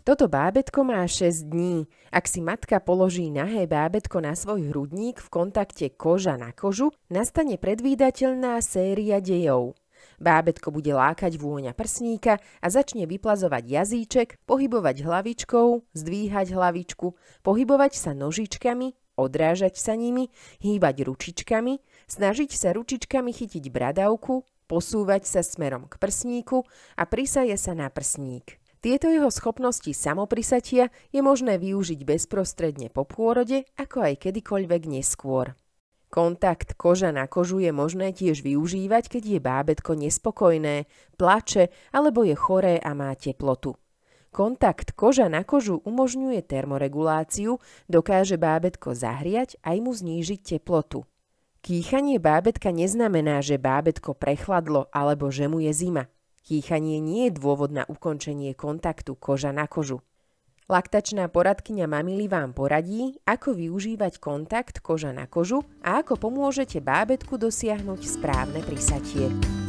Toto bábetko má 6 dní. Ak si matka položí nahé bábetko na svoj hrudník v kontakte koža na kožu, nastane predvídateľná séria dejov. Bábetko bude lákať vôňa prsníka a začne vyplazovať jazyček, pohybovať hlavičkou, zdvíhať hlavičku, pohybovať sa nožičkami, odrážať sa nimi, hýbať ručičkami, snažiť sa ručičkami chytiť bradavku, posúvať sa smerom k prsníku a prisaje sa na prsník. Tieto jeho schopnosti samoprisatia je možné využiť bezprostredne po pôrode, ako aj kedykoľvek neskôr. Kontakt koža na kožu je možné tiež využívať, keď je bábetko nespokojné, plače alebo je choré a má teplotu. Kontakt koža na kožu umožňuje termoreguláciu, dokáže bábetko zahriať aj mu znížiť teplotu. Kýchanie bábetka neznamená, že bábetko prechladlo alebo že mu je zima. Chýchanie nie je dôvod na ukončenie kontaktu koža na kožu. Laktačná poradkyňa Mamily vám poradí, ako využívať kontakt koža na kožu a ako pomôžete bábetku dosiahnuť správne prisatie.